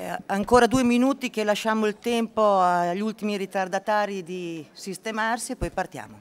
Eh, ancora due minuti che lasciamo il tempo agli ultimi ritardatari di sistemarsi e poi partiamo.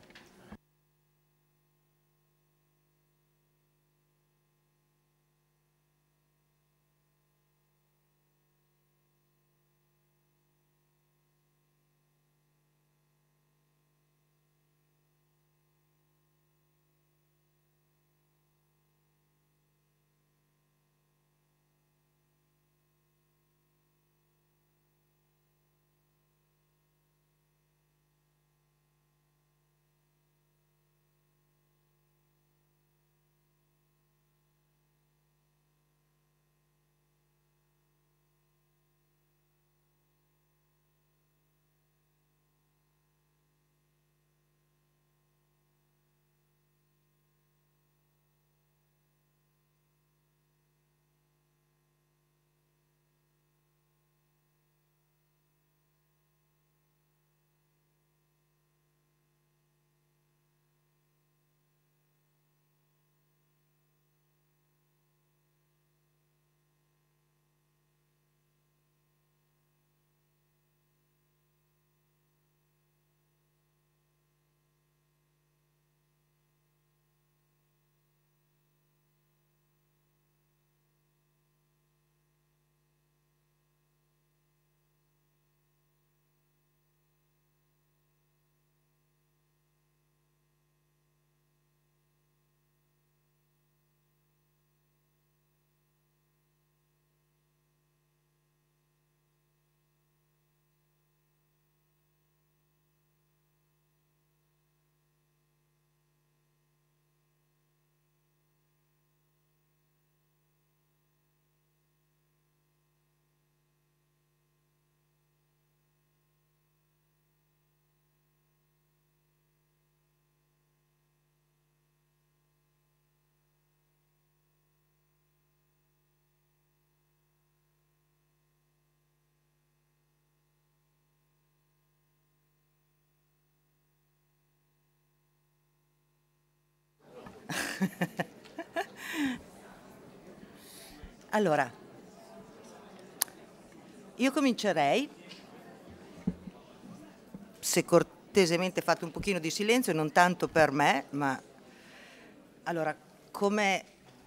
allora, io comincerei, se cortesemente fate un pochino di silenzio, non tanto per me, ma allora, come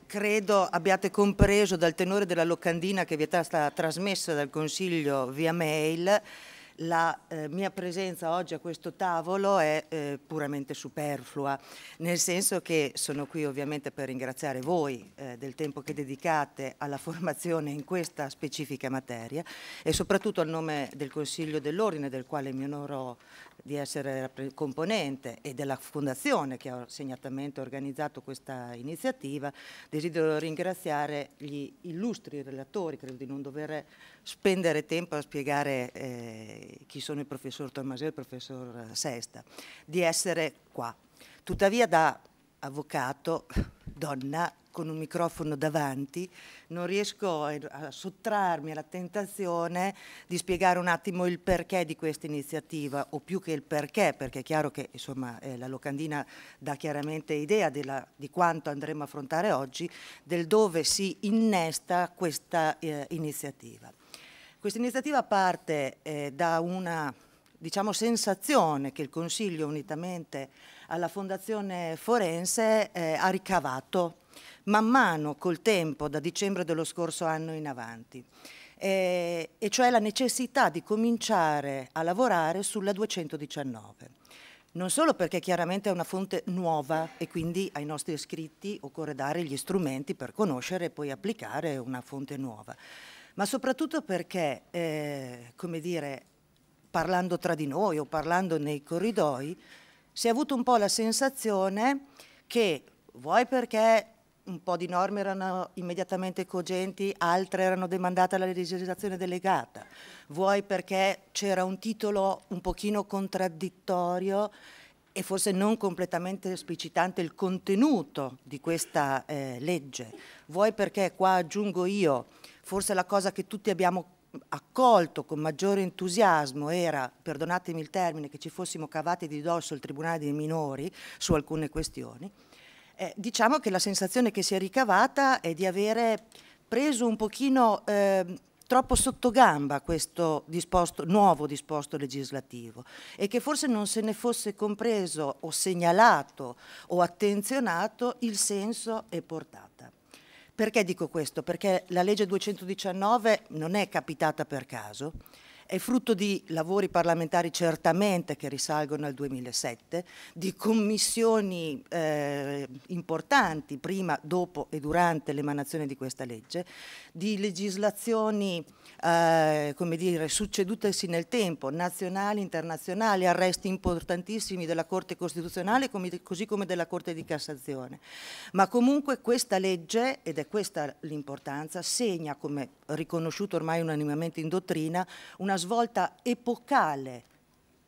credo abbiate compreso dal tenore della locandina che vi è stata trasmessa dal Consiglio via mail, la eh, mia presenza oggi a questo tavolo è eh, puramente superflua, nel senso che sono qui ovviamente per ringraziare voi eh, del tempo che dedicate alla formazione in questa specifica materia e soprattutto a nome del Consiglio dell'Ordine del quale mi onoro di essere componente e della fondazione che ha segnatamente organizzato questa iniziativa, desidero ringraziare gli illustri relatori, credo di non dover spendere tempo a spiegare eh, chi sono il professor Tommaseo e il professor Sesta, di essere qua. Tuttavia da avvocato, donna, con un microfono davanti, non riesco a sottrarmi alla tentazione di spiegare un attimo il perché di questa iniziativa, o più che il perché, perché è chiaro che insomma, eh, la locandina dà chiaramente idea della, di quanto andremo a affrontare oggi, del dove si innesta questa eh, iniziativa. Questa iniziativa parte eh, da una diciamo, sensazione che il Consiglio, unitamente alla Fondazione Forense, eh, ha ricavato man mano col tempo, da dicembre dello scorso anno in avanti. Eh, e cioè la necessità di cominciare a lavorare sulla 219. Non solo perché chiaramente è una fonte nuova e quindi ai nostri iscritti occorre dare gli strumenti per conoscere e poi applicare una fonte nuova, ma soprattutto perché, eh, come dire, parlando tra di noi o parlando nei corridoi, si è avuto un po' la sensazione che, vuoi perché un po' di norme erano immediatamente cogenti, altre erano demandate alla legislazione delegata, vuoi perché c'era un titolo un pochino contraddittorio e forse non completamente esplicitante il contenuto di questa eh, legge, vuoi perché, qua aggiungo io, forse la cosa che tutti abbiamo accolto con maggiore entusiasmo era, perdonatemi il termine, che ci fossimo cavati di dosso il Tribunale dei minori su alcune questioni, eh, diciamo che la sensazione che si è ricavata è di avere preso un pochino eh, troppo gamba questo disposto, nuovo disposto legislativo e che forse non se ne fosse compreso o segnalato o attenzionato il senso e portata. Perché dico questo? Perché la legge 219 non è capitata per caso, è frutto di lavori parlamentari certamente che risalgono al 2007, di commissioni eh, importanti prima, dopo e durante l'emanazione di questa legge, di legislazioni eh, come dire, succedutesi nel tempo, nazionali, internazionali, arresti importantissimi della Corte Costituzionale così come della Corte di Cassazione. Ma comunque questa legge, ed è questa l'importanza, segna, come riconosciuto ormai unanimemente in dottrina, una svolta epocale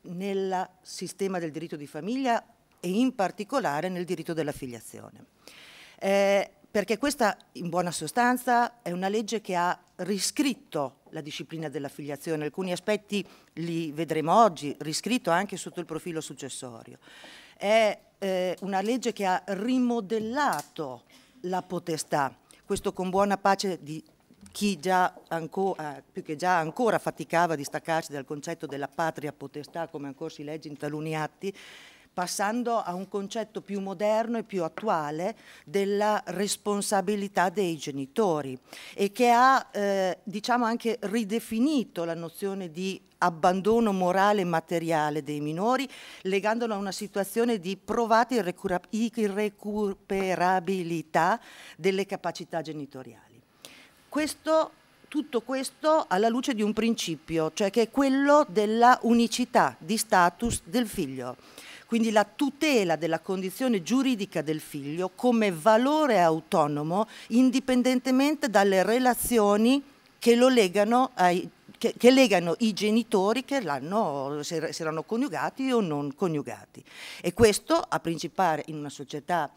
nel sistema del diritto di famiglia e in particolare nel diritto della filiazione. Eh, perché questa in buona sostanza è una legge che ha riscritto la disciplina della filiazione, alcuni aspetti li vedremo oggi, riscritto anche sotto il profilo successorio. È eh, una legge che ha rimodellato la potestà, questo con buona pace di chi già ancora, eh, più che già ancora faticava a distaccarsi dal concetto della patria potestà come ancora si legge in taluni atti, passando a un concetto più moderno e più attuale della responsabilità dei genitori e che ha eh, diciamo anche ridefinito la nozione di abbandono morale e materiale dei minori, legandolo a una situazione di provata irrecuperabilità delle capacità genitoriali questo, tutto questo alla luce di un principio, cioè che è quello della unicità di status del figlio. Quindi la tutela della condizione giuridica del figlio come valore autonomo indipendentemente dalle relazioni che lo legano ai che, che, legano i genitori che si erano coniugati o non coniugati. E questo a principare in una società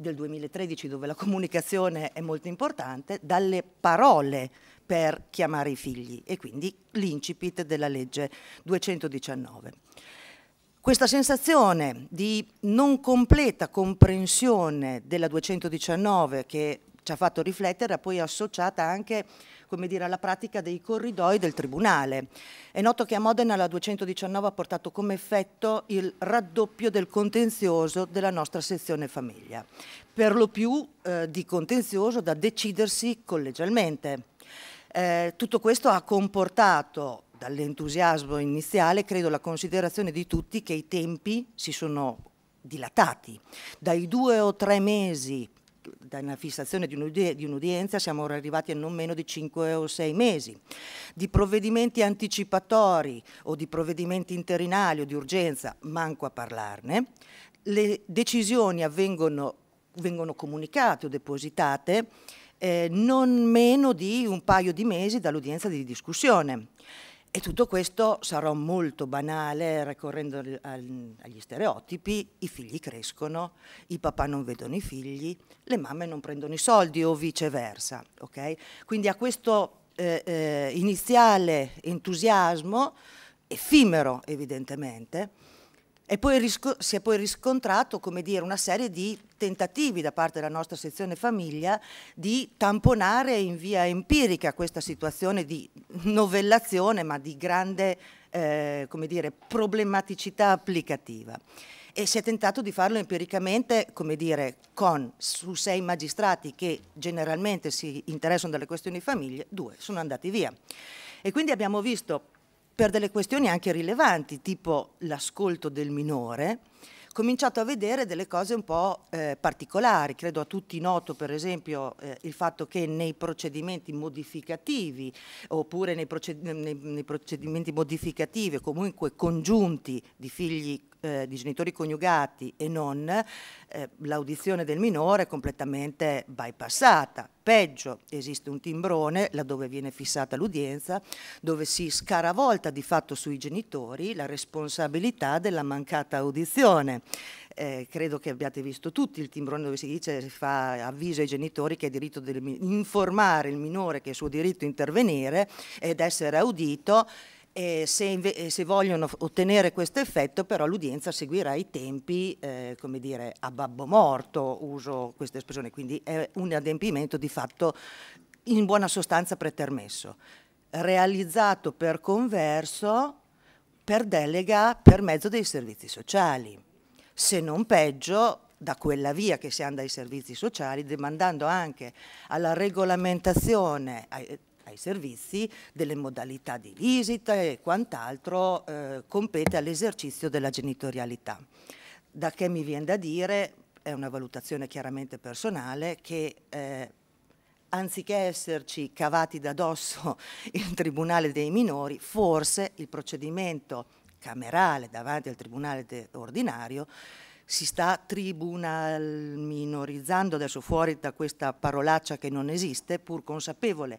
del 2013 dove la comunicazione è molto importante, dalle parole per chiamare i figli e quindi l'incipit della legge 219. Questa sensazione di non completa comprensione della 219 che ci ha fatto riflettere è poi associata anche come dire, alla pratica dei corridoi del Tribunale. È noto che a Modena la 219 ha portato come effetto il raddoppio del contenzioso della nostra sezione famiglia, per lo più eh, di contenzioso da decidersi collegialmente. Eh, tutto questo ha comportato dall'entusiasmo iniziale, credo, la considerazione di tutti che i tempi si sono dilatati. Dai due o tre mesi dalla fissazione di, un'udienza siamo arrivati a non meno di 5 o 6 mesi, di provvedimenti anticipatori o di provvedimenti interinali o di urgenza, manco a parlarne, le decisioni avvengono, vengono comunicate o depositate eh, non meno di un paio di mesi dall'udienza di discussione e tutto questo sarà molto banale, ricorrendo agli stereotipi, i figli crescono, i papà non vedono i figli, le mamme non prendono i soldi o viceversa. Okay? Quindi a questo eh, eh, iniziale entusiasmo, effimero evidentemente, e poi si è poi riscontrato dire, una serie di tentativi da parte della nostra sezione famiglia di tamponare in via empirica questa situazione di novellazione ma di grande eh, dire, problematicità applicativa. E si è tentato di farlo empiricamente, come dire, con su sei magistrati che generalmente si interessano delle questioni famiglie, due sono andati via. E quindi abbiamo visto per delle questioni anche rilevanti, tipo l'ascolto del minore, cominciato a vedere delle cose un po' eh, particolari. Credo a tutti noto per esempio eh, il fatto che nei procedimenti modificativi oppure nei, proced nei, nei procedimenti modificativi comunque congiunti di figli eh, di genitori coniugati e non, eh, l'audizione del minore è completamente bypassata. Peggio, esiste un timbrone laddove viene fissata l'udienza, dove si scaravolta di fatto sui genitori la responsabilità della mancata audizione. Eh, credo che abbiate visto tutti il timbrone dove si dice, si fa avviso ai genitori che è diritto di informare il minore che è suo diritto intervenire ed essere audito eh, se, se, vogliono ottenere questo effetto però l'udienza seguirà i tempi eh, come dire a babbo morto uso questa espressione quindi è un adempimento di fatto in buona sostanza pretermesso realizzato per converso per delega per mezzo dei servizi sociali se non peggio da quella via che si anda ai servizi sociali demandando anche alla regolamentazione ai, ai servizi, delle modalità di visita e quant'altro eh, compete all'esercizio della genitorialità. Da che mi viene da dire, è una valutazione chiaramente personale, che eh, anziché esserci cavati da dosso il Tribunale dei minori, forse il procedimento camerale davanti al Tribunale ordinario si sta tribunal minorizzando, adesso fuori da questa parolaccia che non esiste, pur consapevole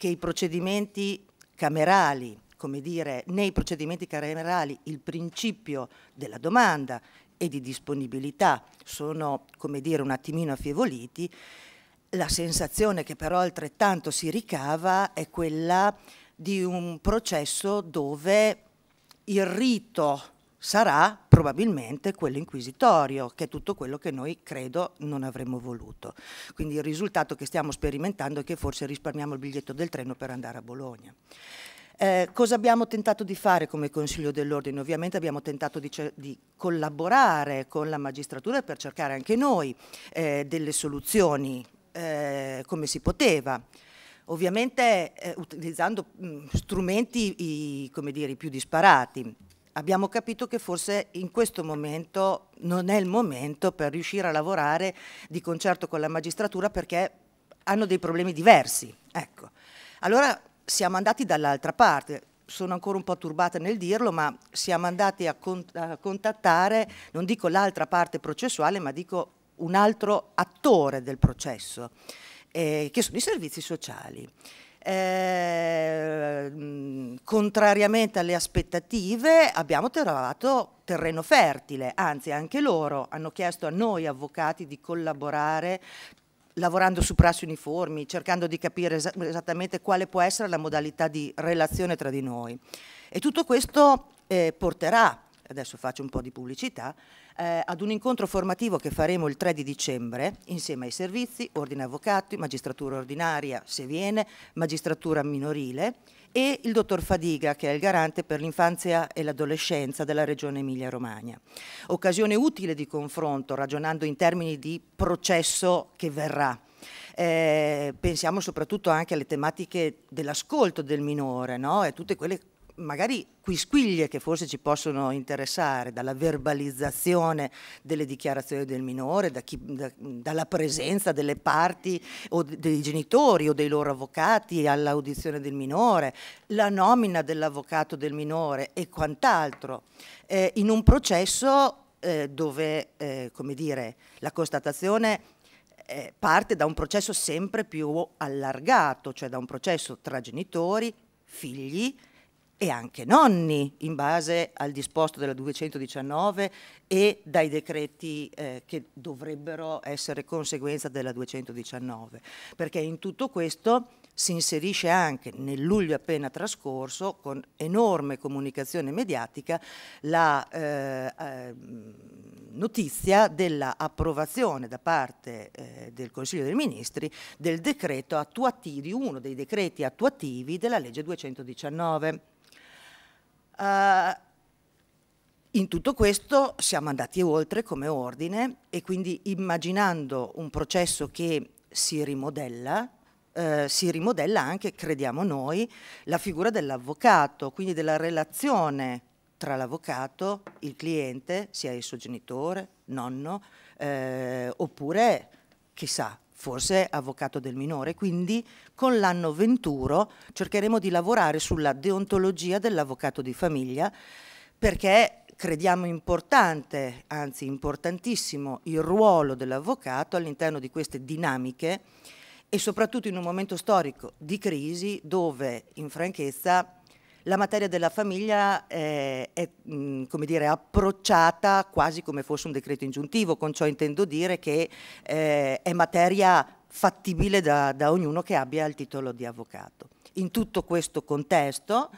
che i procedimenti camerali, come dire, nei procedimenti camerali il principio della domanda e di disponibilità sono, come dire, un attimino affievoliti, la sensazione che però altrettanto si ricava è quella di un processo dove il rito sarà probabilmente quello inquisitorio, che è tutto quello che noi credo non avremmo voluto. Quindi il risultato che stiamo sperimentando è che forse risparmiamo il biglietto del treno per andare a Bologna. Eh, cosa abbiamo tentato di fare come Consiglio dell'Ordine? Ovviamente abbiamo tentato di, di, collaborare con la magistratura per cercare anche noi eh, delle soluzioni eh, come si poteva ovviamente eh, utilizzando mh, strumenti i, dire, più disparati abbiamo capito che forse in questo momento non è il momento per riuscire a lavorare di concerto con la magistratura perché hanno dei problemi diversi. Ecco. Allora siamo andati dall'altra parte, sono ancora un po' turbata nel dirlo, ma siamo andati a, cont a contattare, non dico l'altra parte processuale, ma dico un altro attore del processo, eh, che sono i servizi sociali. Eh, contrariamente alle aspettative abbiamo trovato terreno fertile, anzi anche loro hanno chiesto a noi avvocati di collaborare lavorando su prassi uniformi, cercando di capire es esattamente quale può essere la modalità di relazione tra di noi. E tutto questo eh, porterà, adesso faccio un po' di pubblicità, eh, ad un incontro formativo che faremo il 3 di dicembre insieme ai servizi, ordine avvocati, magistratura ordinaria se viene, magistratura minorile e il dottor Fadiga che è il garante per l'infanzia e l'adolescenza della regione Emilia-Romagna. Occasione utile di confronto ragionando in termini di processo che verrà. Eh, pensiamo soprattutto anche alle tematiche dell'ascolto del minore no? e tutte quelle magari quisquiglie che forse ci possono interessare, dalla verbalizzazione delle dichiarazioni del minore, da chi, da, dalla presenza delle parti o dei genitori o dei loro avvocati all'audizione del minore, la nomina dell'avvocato del minore e quant'altro, eh, in un processo eh, dove eh, dire, la constatazione eh, parte da un processo sempre più allargato, cioè da un processo tra genitori, figli, e anche nonni in base al disposto della 219 e dai decreti eh, che dovrebbero essere conseguenza della 219, perché in tutto questo si inserisce anche nel luglio appena trascorso con enorme comunicazione mediatica la eh, eh, notizia dell'approvazione da parte eh, del Consiglio dei Ministri del decreto attuativo, di uno dei decreti attuativi della legge 219. Uh, in tutto questo siamo andati oltre come ordine e quindi immaginando un processo che si rimodella, eh, si rimodella anche, crediamo noi, la figura dell'avvocato, quindi della relazione tra l'avvocato, il cliente, sia il suo genitore, nonno, eh, oppure chissà, forse avvocato del minore. Quindi con l'anno Venturo cercheremo di lavorare sulla deontologia dell'avvocato di famiglia perché crediamo importante, anzi importantissimo, il ruolo dell'avvocato all'interno di queste dinamiche e soprattutto in un momento storico di crisi dove in franchezza la materia della famiglia eh, è mh, mm, dire, approcciata quasi come fosse un decreto ingiuntivo, con ciò intendo dire che eh, è materia fattibile da, da ognuno che abbia il titolo di avvocato. In tutto questo contesto,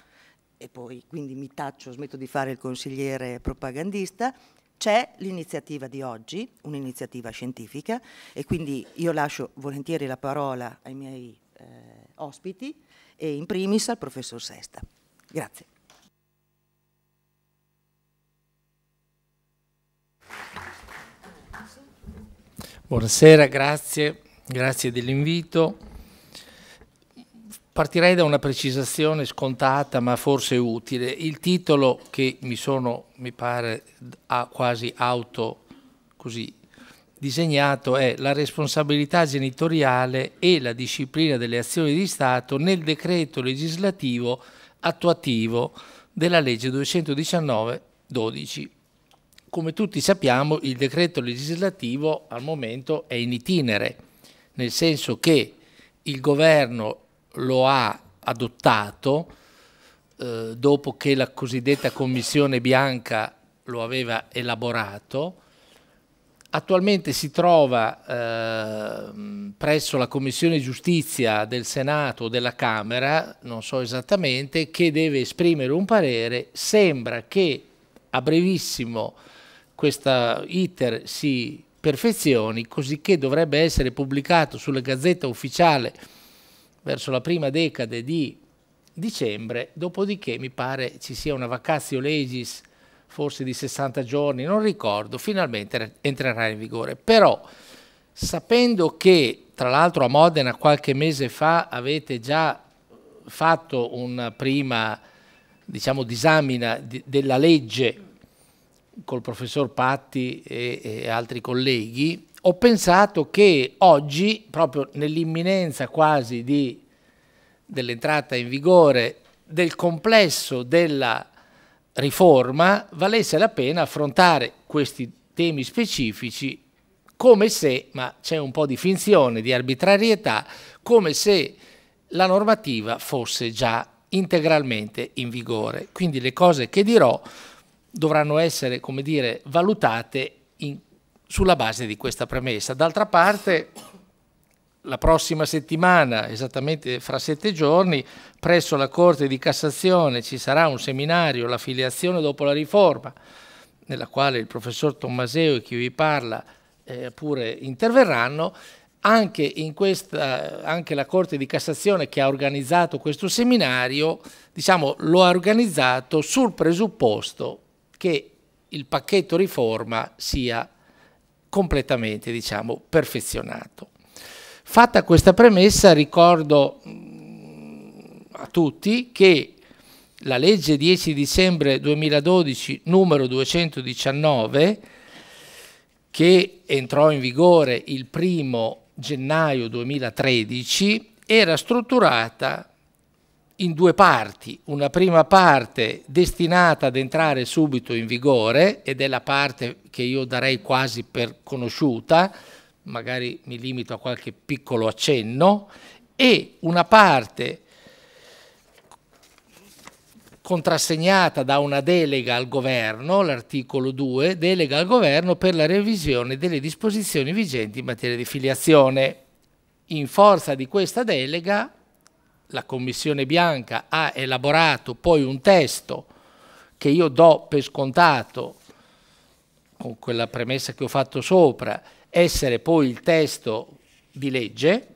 e poi quindi mi taccio, smetto di fare il consigliere propagandista, c'è l'iniziativa di oggi, un'iniziativa scientifica, e quindi io lascio volentieri la parola ai miei eh, ospiti e in primis al professor Sesta. Grazie. Buonasera, grazie, grazie dell'invito. Partirei da una precisazione scontata ma forse utile. Il titolo che mi sono, mi pare, quasi auto così disegnato è La responsabilità genitoriale e la disciplina delle azioni di Stato nel decreto legislativo attuativo della legge 219-12. Come tutti sappiamo il decreto legislativo al momento è in itinere, nel senso che il governo lo ha adottato eh, dopo che la cosiddetta commissione bianca lo aveva elaborato Attualmente si trova eh, presso la Commissione Giustizia del Senato o della Camera, non so esattamente, che deve esprimere un parere. Sembra che a brevissimo questa iter si perfezioni, cosicché dovrebbe essere pubblicato sulla Gazzetta Ufficiale verso la prima decade di dicembre, dopodiché mi pare ci sia una vacatio legis forse di 60 giorni, non ricordo, finalmente entrerà in vigore. Però sapendo che tra l'altro a Modena qualche mese fa avete già fatto una prima diciamo, disamina di, della legge col professor Patti e, e altri colleghi, ho pensato che oggi, proprio nell'imminenza quasi dell'entrata in vigore del complesso della riforma valesse la pena affrontare questi temi specifici come se, ma c'è un po' di finzione, di arbitrarietà, come se la normativa fosse già integralmente in vigore. Quindi le cose che dirò dovranno essere, come dire, valutate in, sulla base di questa premessa. D'altra parte la prossima settimana, esattamente fra sette giorni, presso la Corte di Cassazione ci sarà un seminario, la filiazione dopo la riforma, nella quale il professor Tommaseo e chi vi parla eh, pure interverranno. Anche, in questa, anche, la Corte di Cassazione che ha organizzato questo seminario diciamo, lo ha organizzato sul presupposto che il pacchetto riforma sia completamente diciamo, perfezionato. Fatta questa premessa ricordo mm, a tutti che la legge 10 dicembre 2012 numero 219 che entrò in vigore il primo gennaio 2013 era strutturata in due parti, una prima parte destinata ad entrare subito in vigore ed è la parte che io darei quasi per conosciuta, magari mi limito a qualche piccolo accenno, e una parte contrassegnata da una delega al governo, l'articolo 2, delega al governo per la revisione delle disposizioni vigenti in materia di filiazione. In forza di questa delega la Commissione Bianca ha elaborato poi un testo che io do per scontato, con quella premessa che ho fatto sopra, essere poi il testo di legge,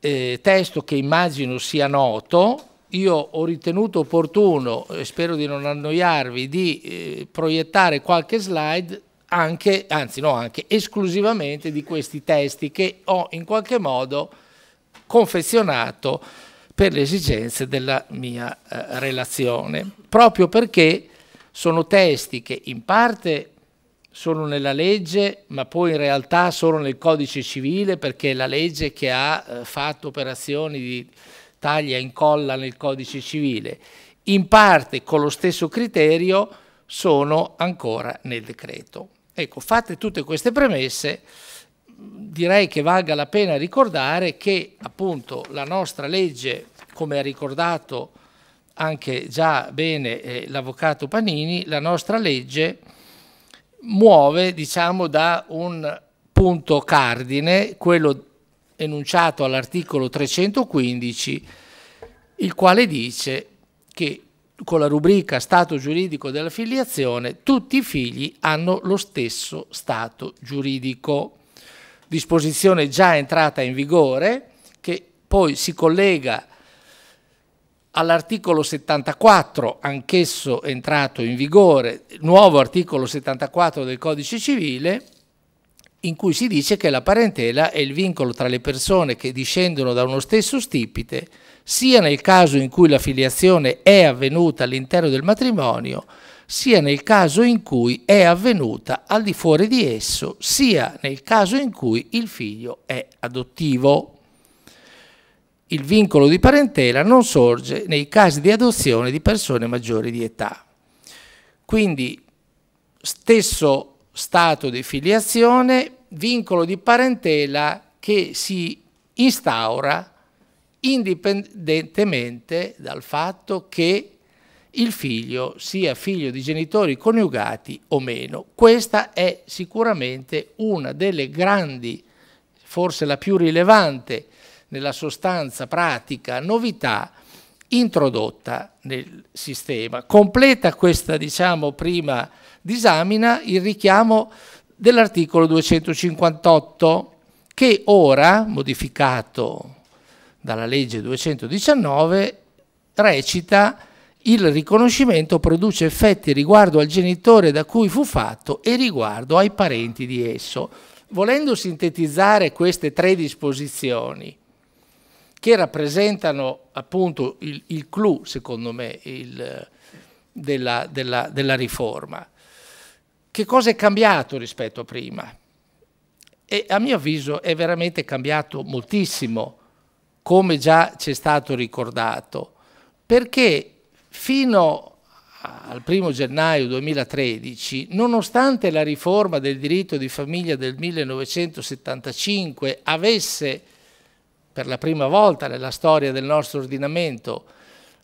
eh, testo che immagino sia noto, io ho ritenuto opportuno, e spero di non annoiarvi, di eh, proiettare qualche slide anche, anzi no anche, esclusivamente di questi testi che ho in qualche modo confezionato per le esigenze della mia eh, relazione, proprio perché sono testi che in parte solo nella legge, ma poi in realtà solo nel codice civile, perché è la legge che ha eh, fatto operazioni di taglia e incolla nel codice civile. In parte con lo stesso criterio sono ancora nel decreto. Ecco, fatte tutte queste premesse, direi che valga la pena ricordare che appunto la nostra legge, come ha ricordato anche già bene eh, l'avvocato Panini, la nostra legge muove diciamo, da un punto cardine, quello enunciato all'articolo 315, il quale dice che con la rubrica stato giuridico della filiazione tutti i figli hanno lo stesso stato giuridico. Disposizione già entrata in vigore che poi si collega all'articolo 74, anch'esso entrato in vigore, nuovo articolo 74 del Codice Civile, in cui si dice che la parentela è il vincolo tra le persone che discendono da uno stesso stipite, sia nel caso in cui la filiazione è avvenuta all'interno del matrimonio, sia nel caso in cui è avvenuta al di fuori di esso, sia nel caso in cui il figlio è adottivo il vincolo di parentela non sorge nei casi di adozione di persone maggiori di età. Quindi stesso stato di filiazione, vincolo di parentela che si instaura indipendentemente dal fatto che il figlio sia figlio di genitori coniugati o meno. Questa è sicuramente una delle grandi, forse la più rilevante, nella sostanza pratica novità introdotta nel sistema. Completa questa diciamo, prima disamina il richiamo dell'articolo 258 che ora, modificato dalla legge 219, recita il riconoscimento produce effetti riguardo al genitore da cui fu fatto e riguardo ai parenti di esso. Volendo sintetizzare queste tre disposizioni, che rappresentano appunto il, il clou, secondo me, il, della, della, della riforma. Che cosa è cambiato rispetto a prima? E a mio avviso è veramente cambiato moltissimo, come già ci è stato ricordato, perché fino al 1 gennaio 2013, nonostante la riforma del diritto di famiglia del 1975 avesse per la prima volta nella storia del nostro ordinamento,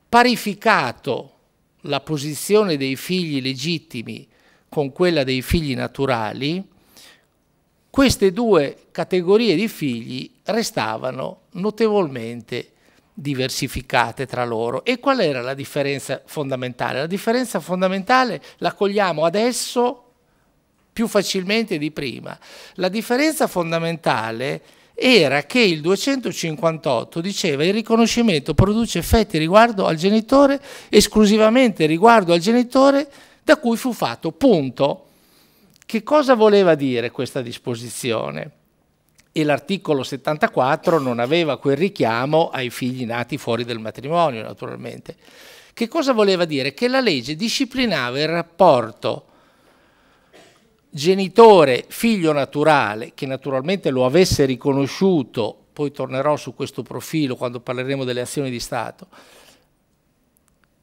parificato la posizione dei figli legittimi con quella dei figli naturali, queste due categorie di figli restavano notevolmente diversificate tra loro. E qual era la differenza fondamentale? La differenza fondamentale la cogliamo adesso più facilmente di prima. La differenza fondamentale è era che il 258 diceva il riconoscimento produce effetti riguardo al genitore esclusivamente riguardo al genitore da cui fu fatto, punto. Che cosa voleva dire questa disposizione? E l'articolo 74 non aveva quel richiamo ai figli nati fuori del matrimonio, naturalmente. Che cosa voleva dire? Che la legge disciplinava il rapporto genitore, figlio naturale, che naturalmente lo avesse riconosciuto, poi tornerò su questo profilo quando parleremo delle azioni di Stato,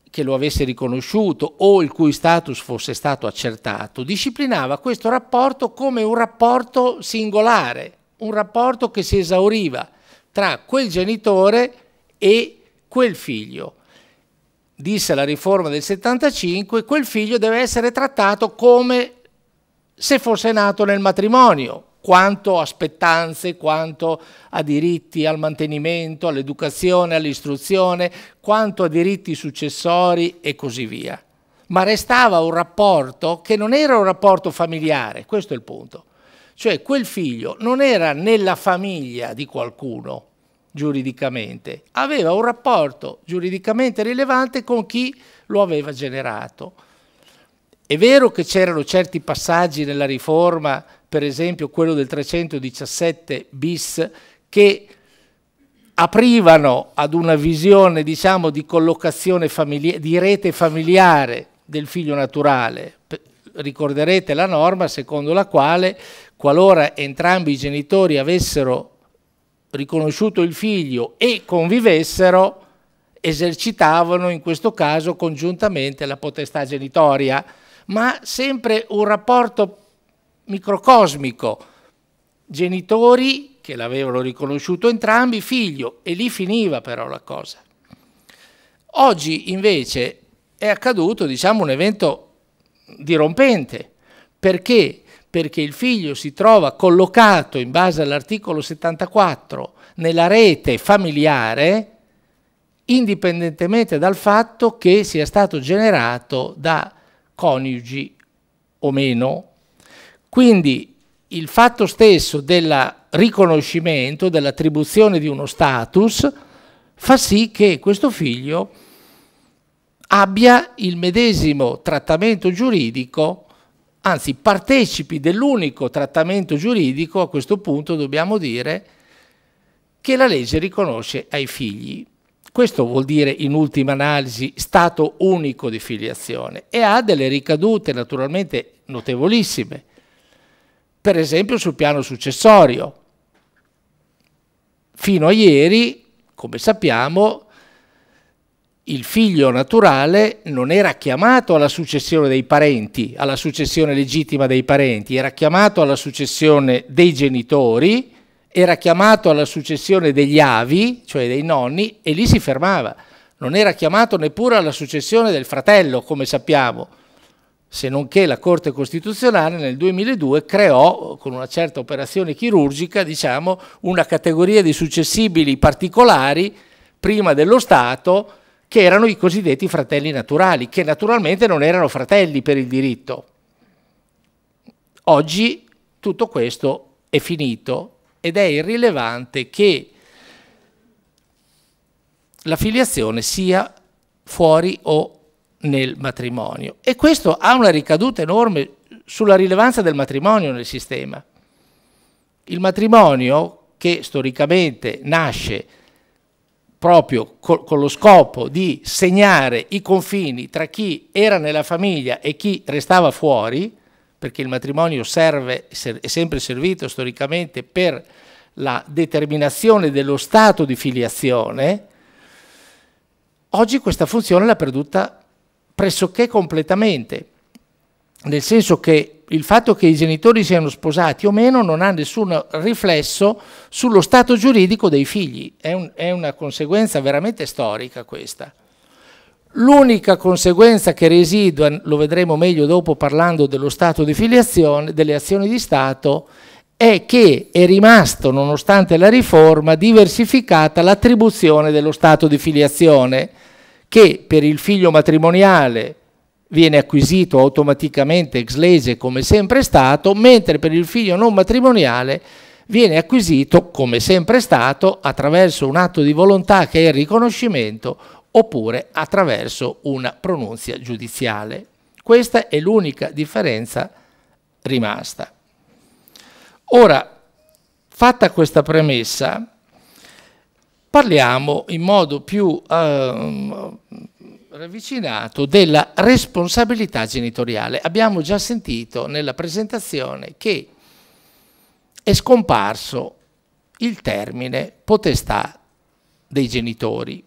che lo avesse riconosciuto o il cui status fosse stato accertato, disciplinava questo rapporto come un rapporto singolare, un rapporto che si esauriva tra quel genitore e quel figlio. Disse la riforma del 75, quel figlio deve essere trattato come se fosse nato nel matrimonio, quanto a aspettanze, quanto a diritti al mantenimento, all'educazione, all'istruzione, quanto a diritti successori e così via. Ma restava un rapporto che non era un rapporto familiare, questo è il punto. Cioè quel figlio non era nella famiglia di qualcuno giuridicamente, aveva un rapporto giuridicamente rilevante con chi lo aveva generato. È vero che c'erano certi passaggi nella riforma, per esempio quello del 317 bis, che aprivano ad una visione diciamo, di collocazione familiare, di rete familiare del figlio naturale. Ricorderete la norma secondo la quale qualora entrambi i genitori avessero riconosciuto il figlio e convivessero, esercitavano in questo caso congiuntamente la potestà genitoria ma sempre un rapporto microcosmico, genitori che l'avevano riconosciuto entrambi, figlio, e lì finiva però la cosa. Oggi invece è accaduto diciamo, un evento dirompente, perché? Perché il figlio si trova collocato in base all'articolo 74 nella rete familiare indipendentemente dal fatto che sia stato generato da coniugi o meno. Quindi il fatto stesso del riconoscimento, dell'attribuzione di uno status, fa sì che questo figlio abbia il medesimo trattamento giuridico, anzi partecipi dell'unico trattamento giuridico, a questo punto dobbiamo dire, che la legge riconosce ai figli. Questo vuol dire in ultima analisi stato unico di filiazione e ha delle ricadute naturalmente notevolissime, per esempio sul piano successorio. Fino a ieri, come sappiamo, il figlio naturale non era chiamato alla successione dei parenti, alla successione legittima dei parenti, era chiamato alla successione dei genitori era chiamato alla successione degli avi, cioè dei nonni, e lì si fermava. Non era chiamato neppure alla successione del fratello, come sappiamo, se non che la Corte Costituzionale nel 2002 creò, con una certa operazione chirurgica, diciamo, una categoria di successibili particolari prima dello Stato, che erano i cosiddetti fratelli naturali, che naturalmente non erano fratelli per il diritto. Oggi tutto questo è finito ed è irrilevante che la filiazione sia fuori o nel matrimonio. E questo ha una ricaduta enorme sulla rilevanza del matrimonio nel sistema. Il matrimonio che storicamente nasce proprio co con lo scopo di segnare i confini tra chi era nella famiglia e chi restava fuori, perché il matrimonio serve, è sempre servito storicamente per la determinazione dello stato di filiazione, oggi questa funzione l'ha perduta pressoché completamente, nel senso che il fatto che i genitori siano sposati o meno non ha nessun riflesso sullo stato giuridico dei figli, è, un, è una conseguenza veramente storica questa. L'unica conseguenza che residua, lo vedremo meglio dopo parlando dello stato di filiazione, delle azioni di Stato, è che è rimasto, nonostante la riforma, diversificata l'attribuzione dello stato di filiazione, che per il figlio matrimoniale viene acquisito automaticamente ex lege come sempre stato, mentre per il figlio non matrimoniale viene acquisito come sempre stato attraverso un atto di volontà che è il riconoscimento oppure attraverso una pronunzia giudiziale. Questa è l'unica differenza rimasta. Ora, fatta questa premessa, parliamo in modo più eh, ravvicinato della responsabilità genitoriale. Abbiamo già sentito nella presentazione che è scomparso il termine potestà dei genitori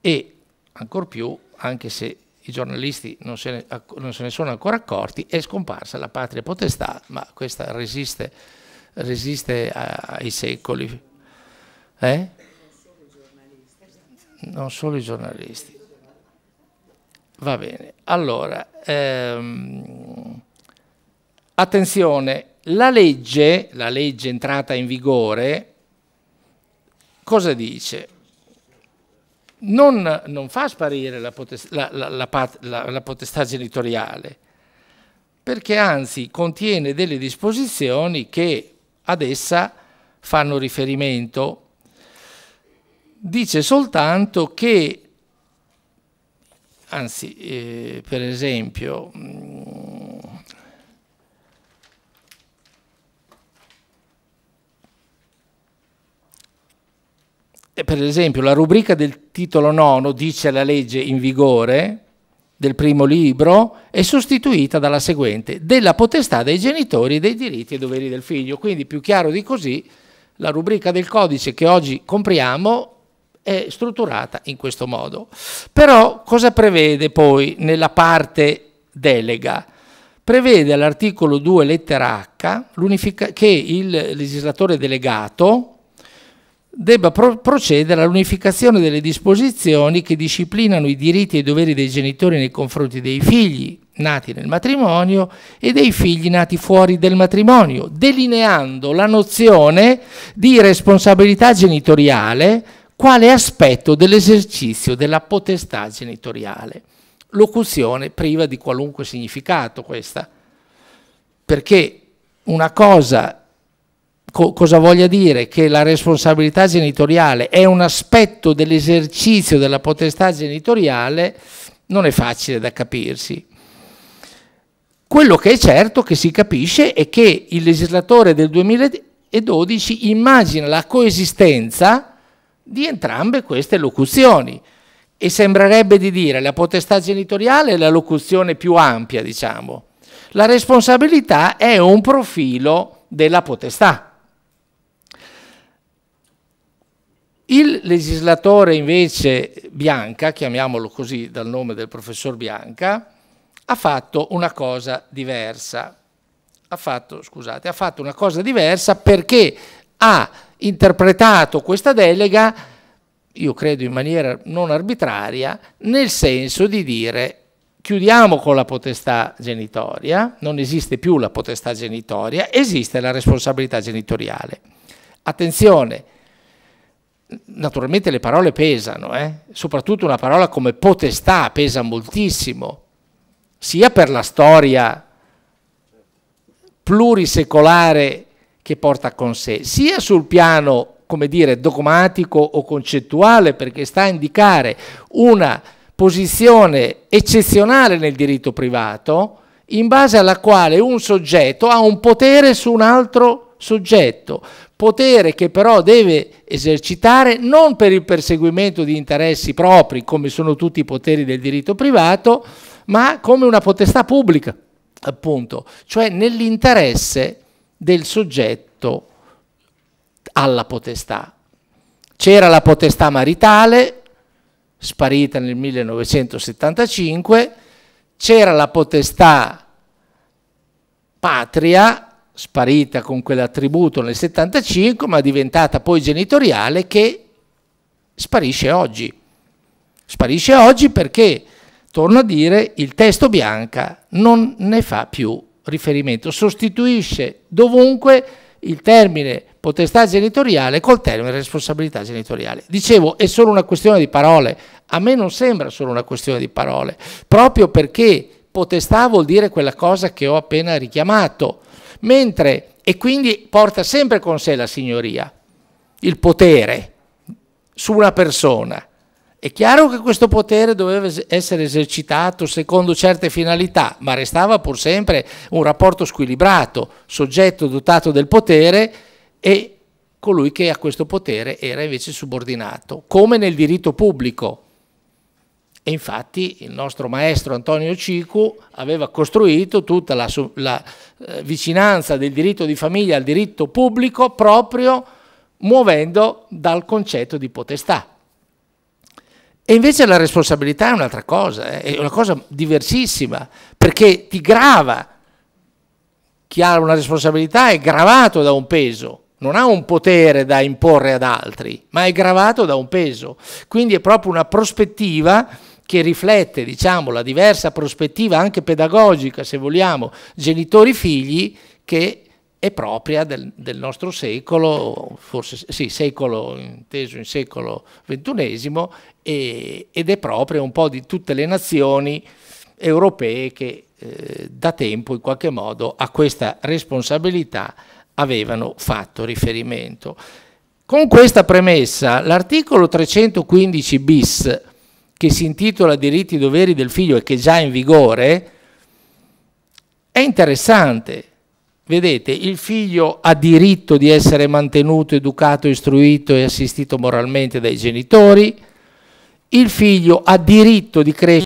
e ancor più, anche se i giornalisti non se, ne, non se ne sono ancora accorti, è scomparsa la patria potestà, ma questa resiste, resiste ai secoli. Eh? Non solo i giornalisti. Va bene, allora, ehm, attenzione, la legge, la legge entrata in vigore, cosa dice? non, non fa sparire la potestà, la, la, la potestà genitoriale, perché anzi contiene delle disposizioni che ad essa fanno riferimento. Dice soltanto che, anzi, eh, per esempio, mh, mm, Eh, per esempio la rubrica del titolo nono, dice la legge in vigore del primo libro, è sostituita dalla seguente, della potestà dei genitori dei diritti e doveri del figlio. Quindi più chiaro di così, la rubrica del codice che oggi compriamo è strutturata in questo modo. Però cosa prevede poi nella parte delega? Prevede all'articolo 2 lettera H che il legislatore delegato, debba pro procedere all'unificazione delle disposizioni che disciplinano i diritti e i doveri dei genitori nei confronti dei figli nati nel matrimonio e dei figli nati fuori del matrimonio, delineando la nozione di responsabilità genitoriale quale aspetto dell'esercizio della potestà genitoriale. Locuzione priva di qualunque significato questa, perché una cosa Co cosa voglia dire? Che la responsabilità genitoriale è un aspetto dell'esercizio della potestà genitoriale, non è facile da capirsi. Quello che è certo che si capisce è che il legislatore del 2012 immagina la coesistenza di entrambe queste locuzioni e sembrerebbe di dire la potestà genitoriale è la locuzione più ampia, diciamo. La responsabilità è un profilo della potestà. Il legislatore invece Bianca, chiamiamolo così dal nome del professor Bianca, ha fatto una cosa diversa. Ha fatto, scusate, ha fatto una cosa diversa perché ha interpretato questa delega, io credo in maniera non arbitraria, nel senso di dire chiudiamo con la potestà genitoria, non esiste più la potestà genitoria, esiste la responsabilità genitoriale. Attenzione, naturalmente le parole pesano, eh? soprattutto una parola come potestà pesa moltissimo, sia per la storia plurisecolare che porta con sé, sia sul piano, come dire, dogmatico o concettuale, perché sta a indicare una posizione eccezionale nel diritto privato, in base alla quale un soggetto ha un potere su un altro soggetto, potere che però deve esercitare non per il perseguimento di interessi propri, come sono tutti i poteri del diritto privato, ma come una potestà pubblica, appunto, cioè nell'interesse del soggetto alla potestà. C'era la potestà maritale, sparita nel 1975, c'era la potestà patria, sparita con quell'attributo nel 75, ma diventata poi genitoriale che sparisce oggi. Sparisce oggi perché, torno a dire, il testo bianca non ne fa più riferimento, sostituisce dovunque il termine potestà genitoriale col termine responsabilità genitoriale. Dicevo, è solo una questione di parole, a me non sembra solo una questione di parole, proprio perché potestà vuol dire quella cosa che ho appena richiamato, Mentre, e quindi porta sempre con sé la signoria, il potere su una persona. È chiaro che questo potere doveva essere esercitato secondo certe finalità, ma restava pur sempre un rapporto squilibrato, soggetto dotato del potere e colui che a questo potere era invece subordinato, come nel diritto pubblico, e infatti il nostro maestro Antonio Cicu aveva costruito tutta la, la eh, vicinanza del diritto di famiglia al diritto pubblico proprio muovendo dal concetto di potestà. E invece la responsabilità è un'altra cosa, eh, è una cosa diversissima, perché ti grava. Chi ha una responsabilità è gravato da un peso, non ha un potere da imporre ad altri, ma è gravato da un peso. Quindi è proprio una prospettiva che riflette diciamo, la diversa prospettiva anche pedagogica, se vogliamo, genitori-figli, che è propria del, del, nostro secolo, forse sì, secolo inteso in secolo XXI, e, ed è propria un po' di tutte le nazioni europee che eh, da tempo in qualche modo a questa responsabilità avevano fatto riferimento. Con questa premessa l'articolo 315 bis che si intitola Diritti e doveri del figlio e che è già in vigore, è interessante. Vedete, il figlio ha diritto di essere mantenuto, educato, istruito e assistito moralmente dai genitori, il figlio ha diritto di crescere